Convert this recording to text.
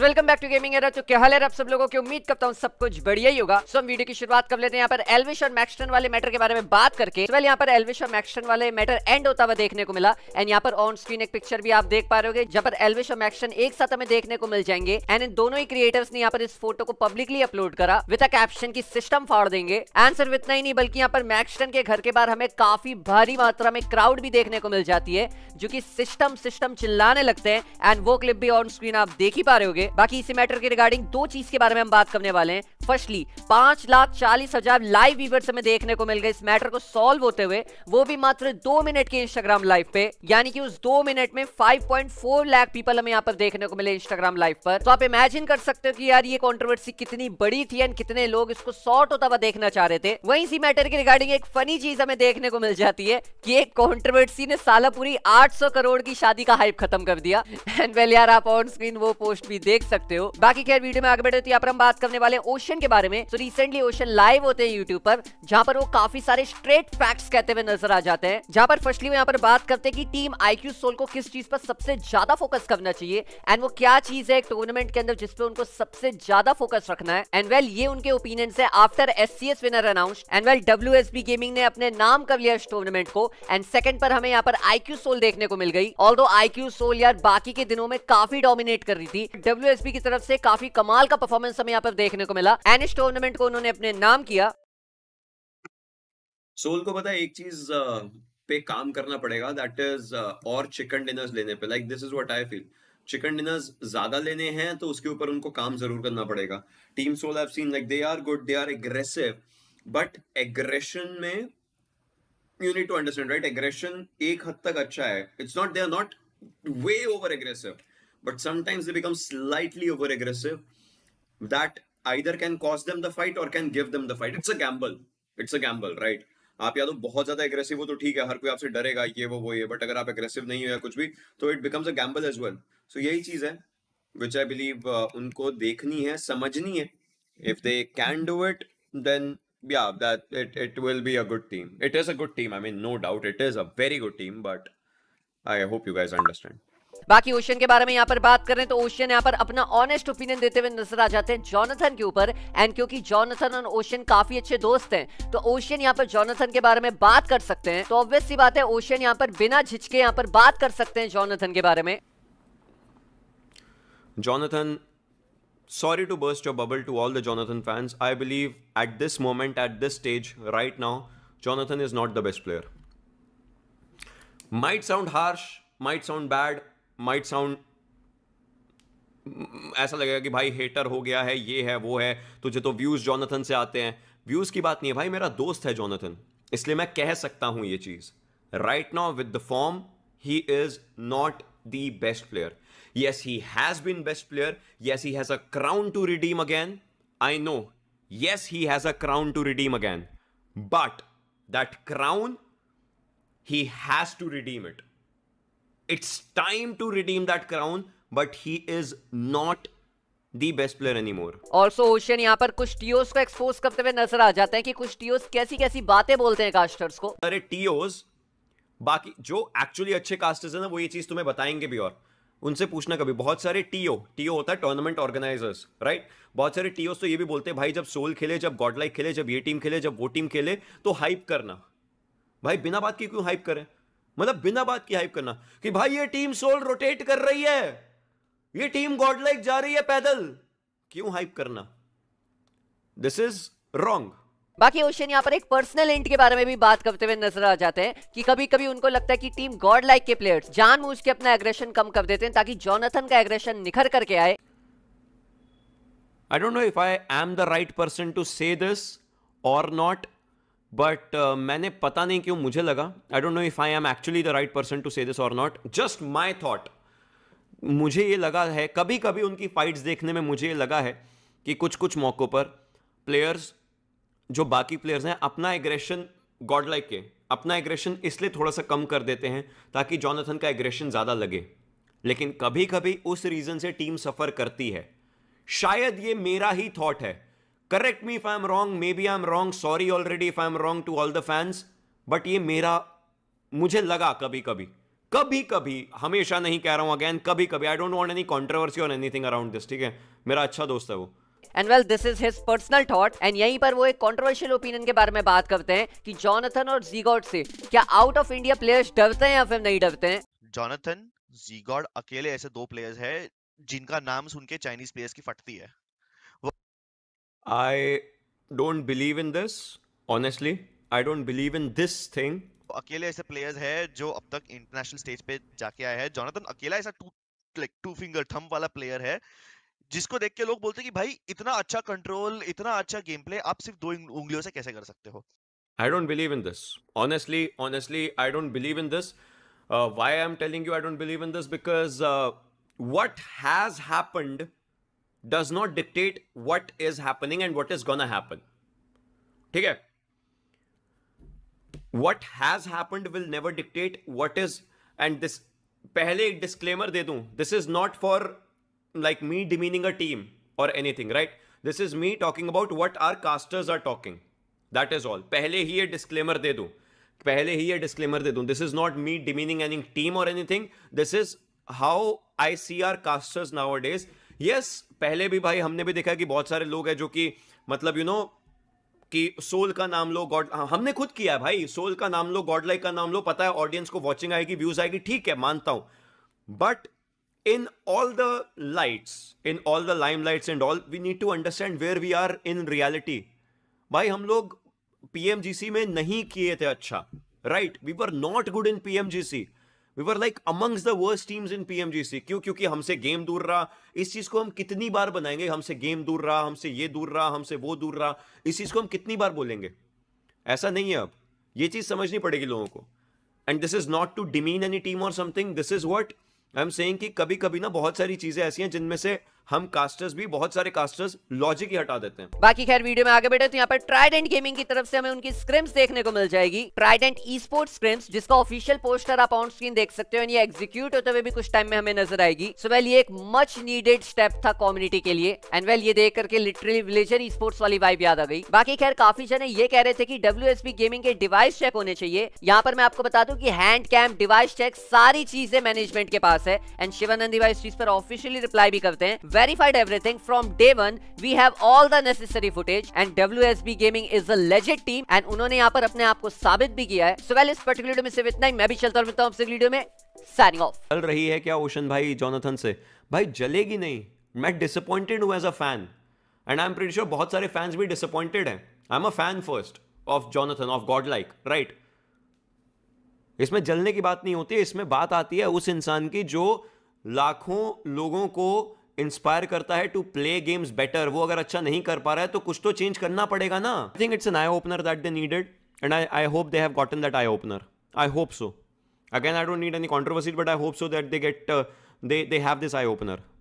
Welcome back to gaming era तो क्या हाल है आप सब लोगों की उम्मीद करता हूँ सब कुछ बढ़िया ही होगा सो हम वीडियो की शुरुआत कर लेते हैं यहाँ पर एलविश और मैक्सटन वाले मैटर के बारे में बात करके तो यहाँ पर एलविश और मैक्सटन वाले मैटर एंड होता हुआ देखने को मिला एंड यहाँ पर ऑन स्क्रीन एक पिक्चर भी आप देख पा रहे हो जहाँ पर एलविश और मैक्सटन एक साथ हमें देखने को मिल जाएंगे एंड इन दोनों ही क्रिएटर्स ने यहाँ पर इस फोटो को पब्लिकली अपलोड करा विद अ कैप्शन की सिस्टम फाड़ देंगे एंड सिर्फ इतना ही नहीं बल्कि यहाँ पर मैक्सटन के घर के बाहर हमें काफी भारी मात्रा में क्राउड भी देखने को मिल जाती है जो की सिस्टम सिस्टम चिल्लाने लगते हैं एंड वो क्लिप भी ऑन स्क्रीन आप देख ही पा रहे होगे होंगे बाकी इसी मैटर के रिगार्डिंग दो चीज के बारे में हम बात करने वाले हैं फर्स्टली पांच लाख चालीस हजार लाइव व्यूवर्स हमें देखने को मिल गए इस मैटर को सॉल्व होते हुए वो भी मात्र दो मिनट के इंस्टाग्राम लाइव पे यानी कि उस दो मिनट में 5.4 लाख पीपल हमें यहाँ पर देखने को मिले इंस्टाग्राम लाइव पर तो आप इमेजिन कर सकते हो कि यार ये कॉन्ट्रोवर्सी कितनी बड़ी थी एंड कितने लोग इसको सॉर्ट होता हुआ देखना चाह रहे थे वही इसी मैटर के रिगार्डिंग एक फनी चीज हमें देखने को मिल जाती है कि एक कॉन्ट्रोवर्सी ने साला पूरी 800 करोड़ की शादी का हाइप खत्म कर दिया एंड वेल यार आप ऑन स्क्रीन वो पोस्ट भी दे देख सकते हो बाकी खैर वीडियो में आगे बढ़े तो यहाँ पर हम बात करने वाले ओशन के बारे में तो रिसेंटली ओशन लाइव होते हैं यूट्यूब पर जहाँ पर वो काफी सारे स्ट्रेट फैक्ट्स कहते हुए नजर आ जाते हैं जहाँ पर फर्स्टली यहाँ पर बात करते हैं कि टीम आईक्यू सोल को किस चीज पर सबसे ज्यादा फोकस करना चाहिए एंड वो क्या चीज है टूर्नामेंट के अंदर जिसपे उनको सबसे ज्यादा फोकस रखना है एंड वेल ये उनके ओपिनियन है after as winner announce and well W gaming ने अपने नाम कर लिया इस टूर्नामेंट को एंड सेकंड पर हमें यहाँ पर आईक्यू सोल देखने को मिल गई ऑल दो आई सोल यार बाकी के दिनों में काफी डोमिनेट कर रही थी डब्ल्यू डब्ल्यूएसबी की तरफ से काफी कमाल का परफॉर्मेंस हमें यहाँ पर देखने को मिला एंड इस टूर्नामेंट को उन्होंने अपने नाम किया सोल को पता है एक चीज पे काम करना पड़ेगा दैट इज और चिकन डिनर्स लेने पे like this is what I feel chicken dinners ज्यादा लेने हैं तो उसके ऊपर उनको काम जरूर करना पड़ेगा team Soul have seen like they are good they are aggressive but aggression में you need to understand right aggression एक हद तक अच्छा है it's not they are not way over aggressive but sometimes they become slightly over aggressive that either can cost them the fight or can give them the fight it's a gamble it's a gamble right आप या तो बहुत ज्यादा aggressive हो तो ठीक है हर कोई आपसे डरेगा ये वो वो ये बट अगर आप एग्रेसिव नहीं हो या कुछ भी तो it becomes a gamble as well so यही चीज है विच आई बिलीव उनको देखनी है समझनी है if they yeah that it will be a good team it is a good team i mean no doubt it is a very good team but i hope you guys understand बाकी Ocean के बारे में यहाँ पर बात करें तो ocean यहाँ पर अपना ऑनेस्ट ओपिनियन देते हुए नजर आ जाते हैं जॉनसन के ऊपर एंड क्योंकि जॉनसन और ओशन काफी अच्छे दोस्त हैं तो ओशन यहाँ पर जॉनसन के बारे में बात कर सकते हैं तो ऑब्वियस सी बात है ओशन यहाँ पर बिना झिझके यहाँ पर बात कर सकते हैं जॉनथन के बारे में Jonathan sorry to burst your bubble to all the Jonathan fans. I believe at this moment, at this stage, right now, Jonathan is not the best player. Might sound harsh, might sound bad, might sound ऐसा लगेगा कि भाई hater हो गया है ये है वो है तुझे तो व्यूज जॉनथन से आते हैं व्यूज की बात नहीं है भाई मेरा दोस्त है जोनाथन इसलिए मैं कह सकता हूं ये चीज right now with the form he is not the best player yes he has been best player yes he has a crown to redeem again I know yes he has a crown to redeem again but that crown he has to redeem it it's time to redeem that crown but he is not the best player any more also Ocean यहाँ पर कुछ TOs को expose करते हुए नजर आ जाते हैं कि कुछ टीओस कैसी कैसी बातें बोलते हैं कास्टर्स को अरे टीओस बाकी जो एक्चुअली अच्छे कास्टर्स है ना वो ये चीज तुम्हें बताएंगे भी और उनसे पूछना कभी बहुत सारे टीओ टीओ होता है टूर्नामेंट ऑर्गेनाइजर्स राइट बहुत सारे टीओ तो ये भी बोलते हैं भाई जब सोल खेले जब गॉडलाइक खेले जब ये टीम खेले जब वो टीम खेले तो हाइप करना भाई बिना बात की क्यों हाइप करें मतलब बिना बात की हाइप करना कि भाई ये टीम सोल रोटेट कर रही है ये टीम गॉडलाइक जा रही है पैदल क्यों हाइप करना दिस इज रॉन्ग बाकी ओशन यहाँ पर एक पर्सनल इंट के बारे में भी बात करते हुए नजर आ जाते हैं कि कभी कभी उनको लगता है कि टीम गॉड लाइक के प्लेयर्स मूझ के अपना एग्रेशन कम कर देते हैं ताकि जोनाथन का एग्रेशन निखर करके आए I don't know if I am the right person to say this or not but uh, मैंने पता नहीं क्यों मुझे लगा I don't know if I am actually the right person to say this or not just my thought मुझे ये लगा है कभी कभी उनकी फाइट्स देखने में मुझे ये लगा है कि कुछ कुछ मौक़ों पर प्लेयर्स जो बाकी प्लेयर्स हैं अपना एग्रेशन गॉड लाइक के अपना एग्रेशन इसलिए थोड़ा सा कम कर देते हैं ताकि जॉनथन का एग्रेशन ज़्यादा लगे लेकिन कभी कभी उस रीज़न से टीम सफ़र करती है शायद ये मेरा ही थॉट है correct me if I am wrong may be I am wrong sorry already if I am wrong to all the fans but ये मेरा मुझे लगा कभी कभी कभी कभी हमेशा नहीं कह रहा हूं अगेन कभी कभी I don't want any controversy on anything around this ठीक है मेरा अच्छा दोस्त है वो and well this is his personal thought and यहीं पर वो एक कंट्रोवर्शियल ओपिनियन के बारे में बात करते हैं कि जॉनथन और जीगॉड से क्या आउट ऑफ इंडिया प्लेयर्स डरते हैं या फिर नहीं डरते हैं जॉनथन जीगॉड अकेले ऐसे दो प्लेयर्स हैं जिनका नाम सुन के चाइनीज प्लेयर्स की फटती है I don't believe in this, honestly. I don't believe in this thing. अकेले ऐसे प्लेयर्स है जो अब तक इंटरनेशनल स्टेज पे जाके आया है जोनाथन अकेला ऐसा two like two finger thumb वाला प्लेयर है जिसको देख के लोग बोलते हैं कि भाई इतना अच्छा कंट्रोल इतना अच्छा गेम प्ले आप सिर्फ दो उंगलियों से कैसे कर सकते हो I don't believe in this honestly honestly I don't believe in this why I am telling you I don't believe in this because what has happened does not dictate what is happening and what is going to happen. ठीक है? What has happened will never dictate what is and this पहले एक disclaimer दे दूँ. This is not for like me demeaning a team or anything, right? This is me talking about what our casters are talking. That is all. पहले ही ये disclaimer दे दूँ. पहले ही ये disclaimer दे दूँ. This is not me demeaning any team or anything. This is how I see our casters nowadays. Yes yes, पहले भी भाई हमने भी देखा कि बहुत सारे लोग हैं जो कि मतलब यू you नो know, कि सोल का नाम लो गॉड हाँ, हमने खुद किया है भाई सोल का नाम लो गॉड लाइक का नाम लो पता है ऑडियंस को वॉचिंग आएगी व्यूज आएगी ठीक है मानता हूं but in all the lights in all the lime lights and all we need to understand where we are in reality भाई हम लोग पीएमजीसी में नहीं किए थे अच्छा right we were not good in PMGC we were like amongst the worst teams in PMGC क्यों क्योंकि हमसे गेम दूर रहा इस चीज को हम कितनी बार बनाएंगे हमसे गेम दूर रहा हमसे ये दूर रहा हमसे वो दूर रहा इस चीज को हम कितनी बार बोलेंगे ऐसा नहीं है अब ये चीज समझनी पड़ेगी लोगों को and this is not to demean any team or something this is what I am saying कि कभी कभी ना बहुत सारी चीजें ऐसी हैं जिनमें से हम कास्टर्स भी बहुत सारे कास्टर्स लॉजिक ही हटा देते हैं बाकी खैर वीडियो में आगे बैठे तो यहाँ पर ट्राइडेंट गेमिंग की तरफ से हमें उनकी स्क्रिम्स देखने को मिल जाएगी ट्राइडेंट ई स्पोर्ट स्क्रिम्स जिसका ऑफिशियल पोस्टर आप ऑन स्क्रीन देख सकते हो ये एग्जीक्यूट होते हुए भी कुछ टाइम में हमें नजर आएगी सो वेल ये एक मच नीडेड स्टेप था कम्युनिटी के लिए एंड वेल ये देख करके लिटरली विलेजर ई स्पोर्ट्स वाली वाइब याद आ गई बाकी खैर काफी जने ये कह रहे थे कि डब्ल्यू गेमिंग के डिवाइस चेक होने चाहिए यहाँ पर मैं आपको बता दू की हैंड कैम डिवाइस चेक सारी चीजें मैनेजमेंट के पास है एंड शिवानंद इस चीज पर ऑफिशियली रिप्लाई भी करते हैं verified everything from day one. We have all the necessary footage and WSB Gaming is a legit team and उन्होंने यहाँ पर अपने आप को साबित भी किया है so, well, इस particular वीडियो में सिर्फ इतना ही मैं भी चलता हूँ आपसे वीडियो में Signing off. चल रही है क्या ओशन भाई जोनाथन से भाई जलेगी नहीं मैं disappointed हूँ as a fan. And I'm pretty sure बहुत सारे fans भी disappointed हैं I'm a fan first of Jonathan, of godlike, right? इसमें जलने की बात नहीं होती इसमें बात आती है उस इंसान की जो लाखों लोगों को इंस्पायर करता है टू प्ले गेम्स बेटर वो अगर अच्छा नहीं कर पा रहा है तो कुछ तो चेंज करना पड़ेगा ना I think it's an eye opener that they needed and I I hope they have gotten that eye opener I hope so again I don't need any controversy but I hope so that they get they they have this eye opener